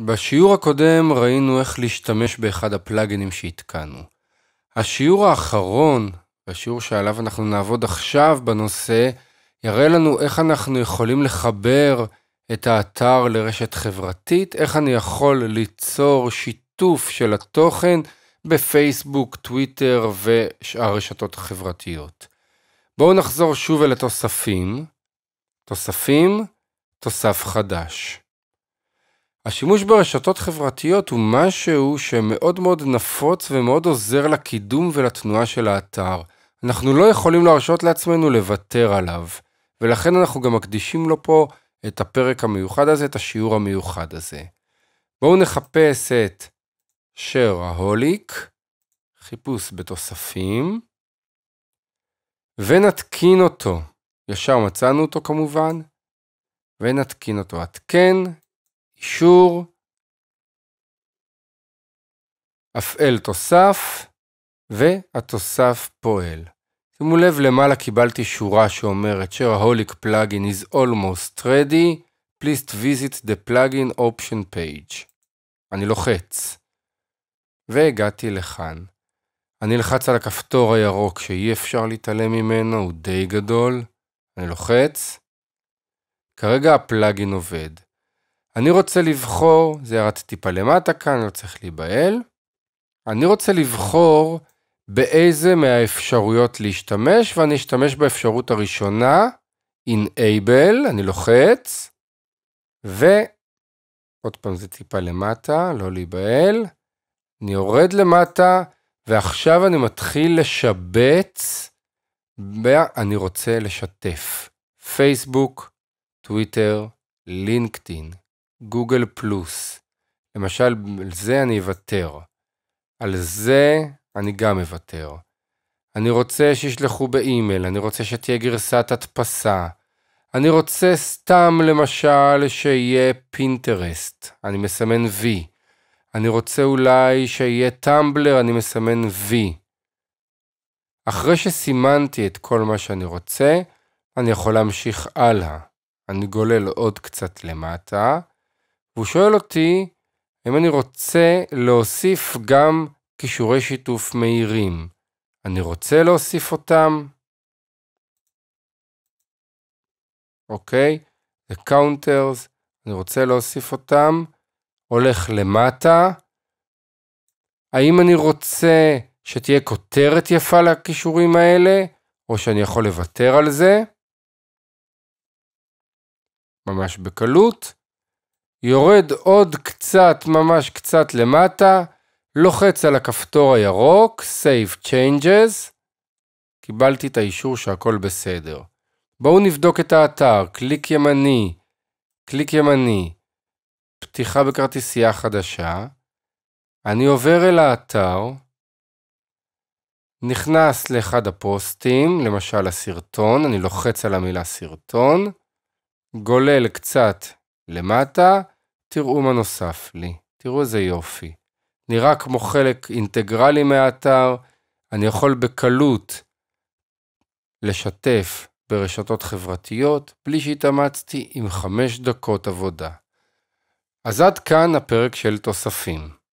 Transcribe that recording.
בשיעור הקודם ראינו איך להשתמש באחד הפלאגינים שהתקנו. השיעור האחרון, השיעור שעליו אנחנו נעבוד עכשיו בנושא, יראה לנו איך אנחנו יכולים לחבר את האתר לרשת חברתית, איך אני יכול ליצור שיתוף של התוכן בפייסבוק, טוויטר ושאר הרשתות החברתיות. בואו נחזור שוב אל התוספים. תוספים, תוסף חדש. השימוש ברשתות חברתיות הוא משהו שמאוד מאוד נפוץ ומאוד עוזר לקידום ולתנועה של האתר. אנחנו לא יכולים להרשות לעצמנו לוותר עליו, ולכן אנחנו גם מקדישים לו פה את הפרק המיוחד הזה, את השיעור המיוחד הזה. בואו נחפש את שרהוליק, חיפוש בתוספים, ונתקין אותו. ישר מצאנו אותו כמובן, ונתקין אותו. התקן, אישור, הפעל תוסף, והתוסף פועל. שימו לב למעלה קיבלתי שורה שאומרת שההוליק פלאגין is almost ready, please visit the plugin option page. אני לוחץ. והגעתי לכאן. אני אלחץ על הכפתור הירוק שאי אפשר להתעלם ממנו, הוא די גדול. אני לוחץ. כרגע הפלאגין עובד. אני רוצה לבחור, זה ירד טיפה למטה כאן, לא צריך להיבהל. אני רוצה לבחור באיזה מהאפשרויות להשתמש, ואני אשתמש באפשרות הראשונה, Enable, אני לוחץ, ועוד פעם זה טיפה למטה, לא להיבהל. אני יורד למטה, ועכשיו אני מתחיל לשבץ, ואני רוצה לשתף. פייסבוק, טוויטר, לינקדאין, גוגל פלוס. למשל, על זה אני אוותר. על זה אני גם אוותר. אני רוצה שישלחו באימייל, אני רוצה שתהיה גרסת הדפסה. אני רוצה סתם, למשל, שיהיה פינטרסט, אני מסמן V. אני רוצה אולי שיהיה טמבלר, אני מסמן V. אחרי שסימנתי את כל מה שאני רוצה, אני יכול להמשיך הלאה. אני גולל עוד קצת למטה. והוא שואל אותי אם אני רוצה להוסיף גם כישורי שיתוף מהירים. אני רוצה להוסיף אותם? אוקיי, זה קאונטרס, אני רוצה להוסיף אותם, הולך למטה. האם אני רוצה שתהיה כותרת יפה לכישורים האלה, או שאני יכול לוותר על זה? ממש בקלות, יורד עוד קצת, ממש קצת למטה, לוחץ על הכפתור הירוק, Save Changes, קיבלתי את האישור שהכל בסדר. בואו נבדוק את האתר, קליק ימני, קליק ימני, פתיחה בכרטיסייה חדשה, אני עובר אל האתר, נכנס לאחד הפוסטים, למשל הסרטון, אני לוחץ על המילה סרטון, גולל קצת למטה, תראו מה נוסף לי, תראו איזה יופי. נראה כמו חלק אינטגרלי מהאתר, אני יכול בקלות לשתף ברשתות חברתיות, בלי שהתאמצתי עם חמש דקות עבודה. אז עד כאן הפרק של תוספים.